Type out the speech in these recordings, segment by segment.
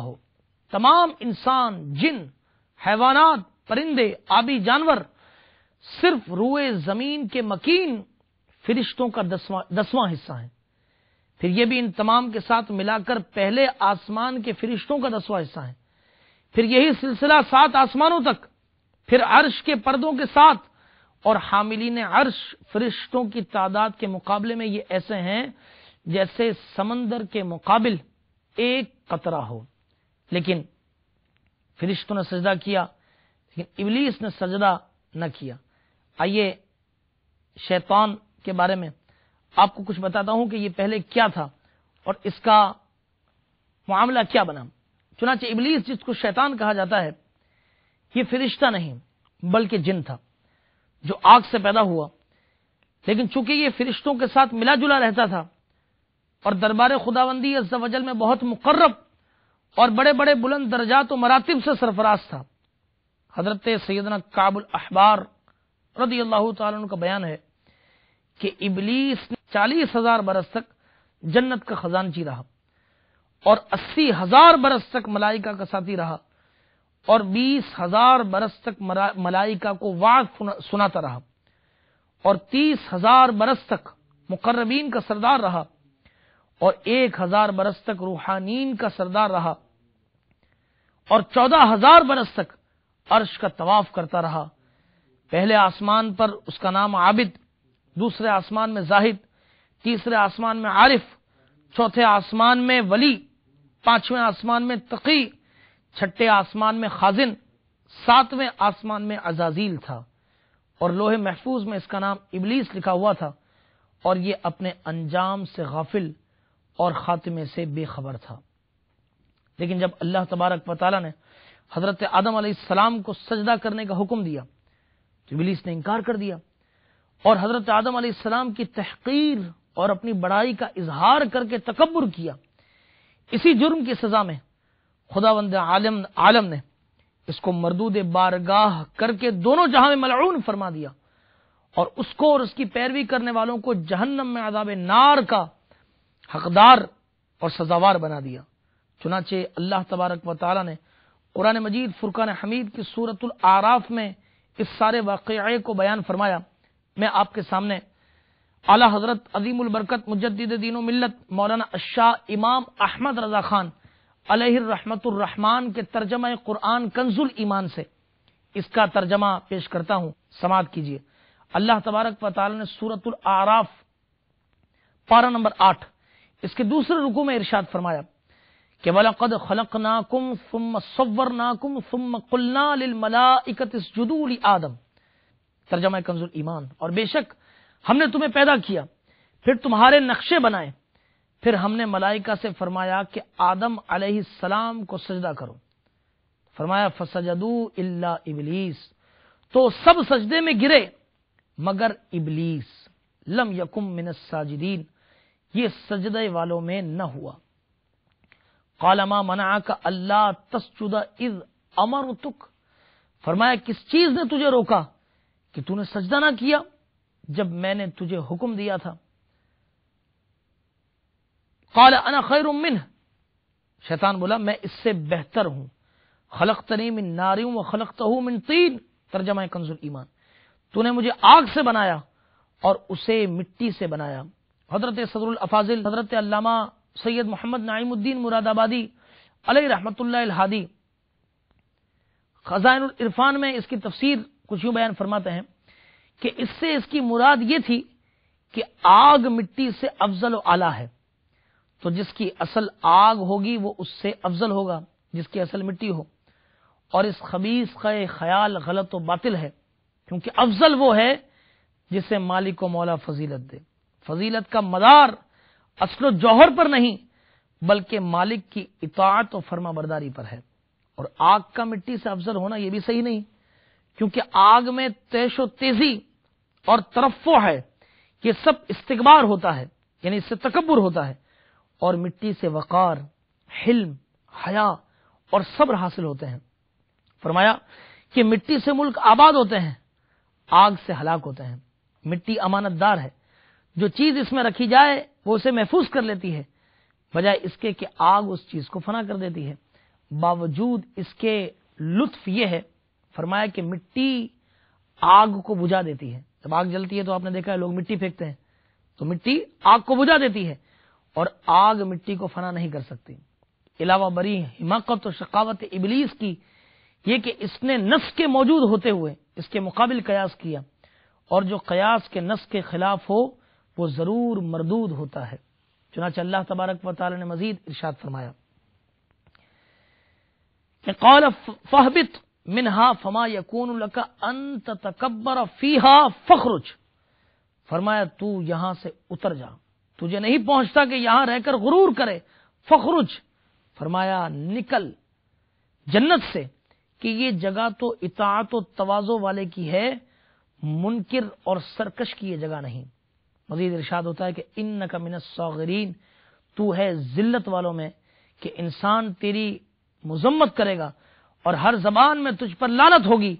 ہو تمام انسان جن حیوانات پرندے آبی جانور صرف روئے زمین کے مکین فرشتوں کا دسواں حصہ ہیں پھر یہ بھی ان تمام کے ساتھ ملا کر پہلے آسمان کے فرشتوں کا دسواں حصہ ہے پھر یہی سلسلہ سات آسمانوں تک پھر عرش کے پردوں کے ساتھ اور حاملین عرش فرشتوں کی تعداد کے مقابلے میں یہ ایسے ہیں جیسے سمندر کے مقابل ایک قطرہ ہو لیکن فرشتوں نے سجدہ کیا لیکن ابلیس نے سجدہ نہ کیا آئیے شیطان کے بارے میں آپ کو کچھ بتاتا ہوں کہ یہ پہلے کیا تھا اور اس کا معاملہ کیا بنا چنانچہ ابلیس جس کو شیطان کہا جاتا ہے یہ فرشتہ نہیں بلکہ جن تھا جو آگ سے پیدا ہوا لیکن چونکہ یہ فرشتوں کے ساتھ ملا جلا رہتا تھا اور دربار خداوندی بندی میں بہت مقرب اور بڑے بڑے بلند درجات و مراتب سے سرفراز تھا حضرت سیدنا کاب الاحبار رضی اللہ تعالیٰ کا بیان ہے کہ ابلیس نے چالیس ہزار برس تک جنت کا خزانچی جی رہا اور اسی ہزار برس تک ملائکہ کا ساتھی رہا اور بیس ہزار برس تک ملائکہ کو واضح سناتا رہا اور تیس ہزار برس تک مقربین کا سردار رہا اور ایک ہزار برس تک روحانین کا سردار رہا اور چودہ ہزار برس تک عرش کا طواف کرتا رہا پہلے آسمان پر اس کا نام عابد دوسرے آسمان میں زاہد تیسرے آسمان میں عارف چوتھے آسمان میں ولی پانچویں آسمان میں تقی چھٹے آسمان میں خازن ساتویں آسمان میں ازازیل تھا اور لوہے محفوظ میں اس کا نام ابلیس لکھا ہوا تھا اور یہ اپنے انجام سے غافل اور خاتمے سے بے خبر تھا لیکن جب اللہ تبارک و تعالیٰ نے حضرت آدم علیہ السلام کو سجدہ کرنے کا حکم دیا تو ولیس نے انکار کر دیا اور حضرت آدم علیہ السلام کی تحقیر اور اپنی بڑائی کا اظہار کر کے تکبر کیا اسی جرم کی سزا میں خدا وند عالم عالم نے اس کو مردود بارگاہ کر کے دونوں جہاں میں ملعون فرما دیا اور اس کو اور اس کی پیروی کرنے والوں کو جہنم میں عذاب نار کا حقدار اور سزاوار بنا دیا چنانچہ اللہ تبارک و تعالیٰ نے قرآن مجید فرقان حمید کی صورت العراف میں اس سارے واقعے کو بیان فرمایا میں آپ کے سامنے اعلی حضرت عظیم البرکت مجدد دین و ملت مولانا الشاہ امام احمد رضا خان علیہ الرحمت الرحمان کے ترجمہ قرآن کنز ایمان سے اس کا ترجمہ پیش کرتا ہوں سماعت کیجیے اللہ تبارک و تعالیٰ نے سورت العراف پارا نمبر آٹھ اس کے دوسرے رکو میں ارشاد فرمایا کہ وَلَقَدْ خَلَقْنَاكُمْ خلق صَوَّرْنَاكُمْ ثُمَّ سم سور ناکم سم جدو ترجمہ کنزل ایمان اور بے شک ہم نے تمہیں پیدا کیا پھر تمہارے نقشے بنائے پھر ہم نے ملائکہ سے فرمایا کہ آدم علیہ السلام کو سجدہ کرو فرمایا فسجدو اللہ ابلیس تو سب سجدے میں گرے مگر ابلیس لم الساجدین یہ سجدے والوں میں نہ ہوا قالما منا کا اللہ تسجدہ از امر تک فرمایا کس چیز نے تجھے روکا کہ تو نے سجدہ نہ کیا جب میں نے تجھے حکم دیا تھا کالا خیرمن شیطان بولا میں اس سے بہتر ہوں خلق ناری ناریوں خلق تہ من تین ترجمہ کنزل ایمان تو نے مجھے آگ سے بنایا اور اسے مٹی سے بنایا حضرت صدر الافاضل حضرت علامہ سید محمد نعیم الدین مراد آبادی علیہ رحمۃ اللہ الحادی خزائن العرفان میں اس کی تفسیر کچھ یوں بیان فرماتے ہیں کہ اس سے اس کی مراد یہ تھی کہ آگ مٹی سے افضل و اعلیٰ ہے تو جس کی اصل آگ ہوگی وہ اس سے افضل ہوگا جس کی اصل مٹی ہو اور اس خبیص کا خیال غلط و باطل ہے کیونکہ افضل وہ ہے جسے مالک و مولا فضیلت دے فضیلت کا مدار اصل و جوہر پر نہیں بلکہ مالک کی اطاعت و فرما برداری پر ہے اور آگ کا مٹی سے افضل ہونا یہ بھی صحیح نہیں کیونکہ آگ میں تیش و تیزی اور ترف ہے یہ سب استقبار ہوتا ہے یعنی اس سے تکبر ہوتا ہے اور مٹی سے وقار حلم حیا اور صبر حاصل ہوتے ہیں فرمایا کہ مٹی سے ملک آباد ہوتے ہیں آگ سے ہلاک ہوتے ہیں مٹی امانت دار ہے جو چیز اس میں رکھی جائے وہ اسے محفوظ کر لیتی ہے بجائے اس کے کہ آگ اس چیز کو فنا کر دیتی ہے باوجود اس کے لطف یہ ہے فرمایا کہ مٹی آگ کو بجھا دیتی ہے جب آگ جلتی ہے تو آپ نے دیکھا ہے لوگ مٹی پھینکتے ہیں تو مٹی آگ کو بجھا دیتی ہے اور آگ مٹی کو فنا نہیں کر سکتی علاوہ بری حماقت و شقاوت ابلیس کی یہ کہ اس نے نس کے موجود ہوتے ہوئے اس کے مقابل قیاس کیا اور جو قیاس کے نس کے خلاف ہو وہ ضرور مردود ہوتا ہے چنانچہ اللہ تبارک و تعالی نے مزید ارشاد فرمایا قال فہبت منہا فما یقون کا لکا انت تکبر فیحا فخرج فرمایا تو یہاں سے اتر جا تجھے نہیں پہنچتا کہ یہاں رہ کر غرور کرے فخرج فرمایا نکل جنت سے کہ یہ جگہ تو اطاعت و توازو والے کی ہے منکر اور سرکش کی یہ جگہ نہیں مزید ارشاد ہوتا ہے کہ ان کا من سوغرین تو ہے ذلت والوں میں کہ انسان تیری مذمت کرے گا اور ہر زبان میں تجھ پر لالت ہوگی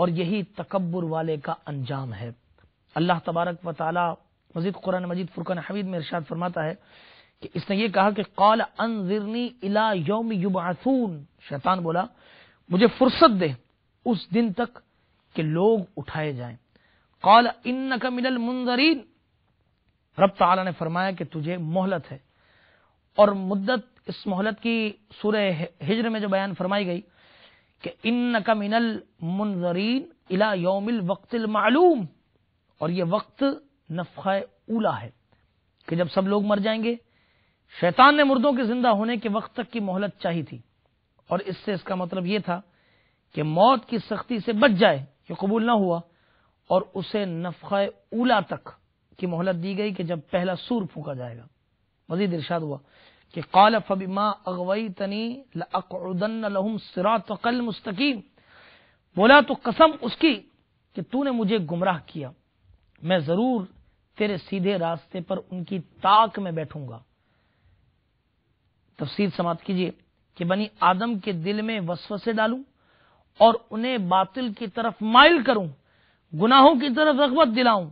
اور یہی تکبر والے کا انجام ہے اللہ تبارک و تعالی مزید قرآن مجید فرقان حمید میں ارشاد فرماتا ہے کہ اس نے یہ کہا کہ قال انذرنی الی یوم یبعثون شیطان بولا مجھے فرصت دے اس دن تک کہ لوگ اٹھائے جائیں قال انکا من المنظرین رب تعالی نے فرمایا کہ تجھے مہلت ہے اور مدت اس مہلت کی سورہ ہجر میں جو بیان فرمائی گئی کہ ان یہ وقت نفخہ اولا ہے کہ جب سب لوگ مر جائیں گے شیطان نے مردوں کے زندہ ہونے کے وقت تک کی مہلت چاہی تھی اور اس سے اس کا مطلب یہ تھا کہ موت کی سختی سے بچ جائے یہ قبول نہ ہوا اور اسے اولا تک کی مہلت دی گئی کہ جب پہلا سور پھونکا جائے گا مزید ارشاد ہوا کہ قال فبما لاقعدن لهم فبیما مستکیم بولا تو قسم اس کی کہ تو نے مجھے گمراہ کیا میں ضرور تیرے سیدھے راستے پر ان کی تاک میں بیٹھوں گا تفسیر سماعت کیجیے کہ بنی آدم کے دل میں وسو سے ڈالوں اور انہیں باطل کی طرف مائل کروں گناہوں کی طرف رغبت دلاؤں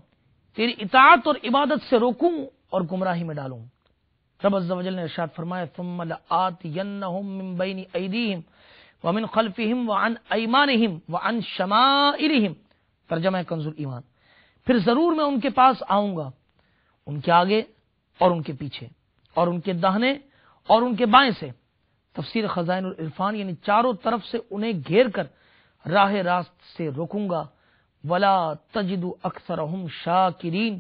تیری اطاعت اور عبادت سے روکوں اور گمراہی میں ڈالوں رب عز و جل نے ارشاد فرمایا ثم لآتینہم من بین ایدیہم ومن خلفہم وعن وعن ایمانہم شمائلہم ترجمہ کنزل ایمان پھر ضرور میں ان کے پاس آؤں گا ان کے آگے اور ان کے پیچھے اور ان کے دہنے اور ان کے بائیں سے تفسیر خزائن العرفان یعنی چاروں طرف سے انہیں گھیر کر راہ راست سے روکوں گا ولا تجد اکثر شاکرین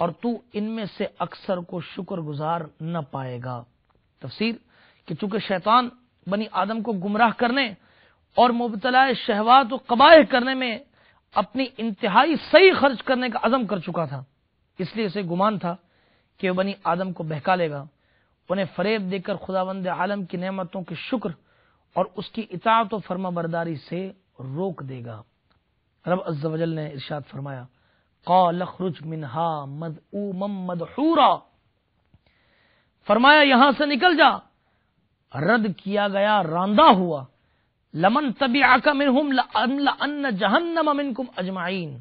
اور تو ان میں سے اکثر کو شکر گزار نہ پائے گا تفسیر کہ چونکہ شیطان بنی آدم کو گمراہ کرنے اور مبتلا شہوات و قباہ کرنے میں اپنی انتہائی صحیح خرچ کرنے کا عزم کر چکا تھا اس لیے اسے گمان تھا کہ وہ بنی آدم کو بہکا لے گا انہیں فریب دے کر خدا بند عالم کی نعمتوں کے شکر اور اس کی اطاعت و فرما برداری سے روک دے گا رب جل نے ارشاد فرمایا فرمایا یہاں سے نکل جا رد کیا گیا راندا ہوا لمن تبھی ان جہنمن کم اجمائن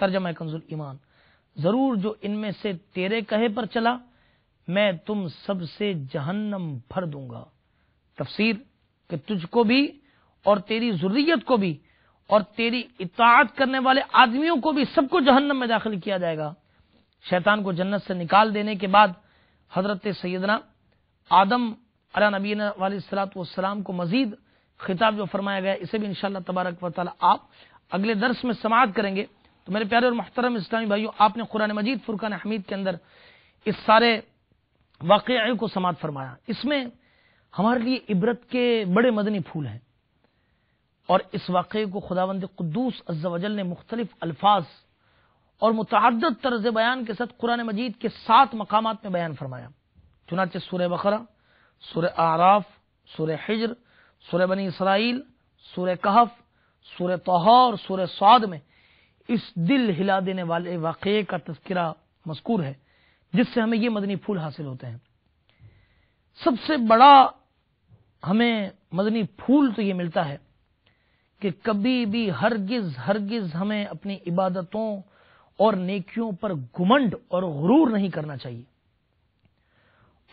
ترجمہ کنزل ایمان ضرور جو ان میں سے تیرے کہے پر چلا میں تم سب سے جہنم بھر دوں گا تفسیر کہ تجھ کو بھی اور تیری ضروریت کو بھی اور تیری اطاعت کرنے والے آدمیوں کو بھی سب کو جہنم میں داخل کیا جائے گا شیطان کو جنت سے نکال دینے کے بعد حضرت سیدنا آدم علیہ نبین علیہ سلاۃ والسلام کو مزید خطاب جو فرمایا گیا اسے بھی انشاءاللہ تبارک و تعالیٰ آپ اگلے درس میں سماعت کریں گے تو میرے پیارے اور محترم اسلامی بھائیوں آپ نے قرآن مجید فرقان حمید کے اندر اس سارے واقعے کو سماعت فرمایا اس میں ہمارے لیے عبرت کے بڑے مدنی پھول ہیں اور اس واقعے کو خداوند قدوس قدوس و جل نے مختلف الفاظ اور متعدد طرز بیان کے ساتھ قرآن مجید کے سات مقامات میں بیان فرمایا چنانچہ سورہ بقرہ سورہ آراف سورہ حجر سورہ بنی اسرائیل سورہ کہف سورہ اور سورہ سعد میں اس دل ہلا دینے والے واقعے کا تذکرہ مذکور ہے جس سے ہمیں یہ مدنی پھول حاصل ہوتے ہیں سب سے بڑا ہمیں مدنی پھول تو یہ ملتا ہے کہ کبھی بھی ہرگز ہرگز ہمیں اپنی عبادتوں اور نیکیوں پر گمنڈ اور غرور نہیں کرنا چاہیے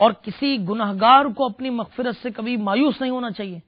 اور کسی گناہگار کو اپنی مغفرت سے کبھی مایوس نہیں ہونا چاہیے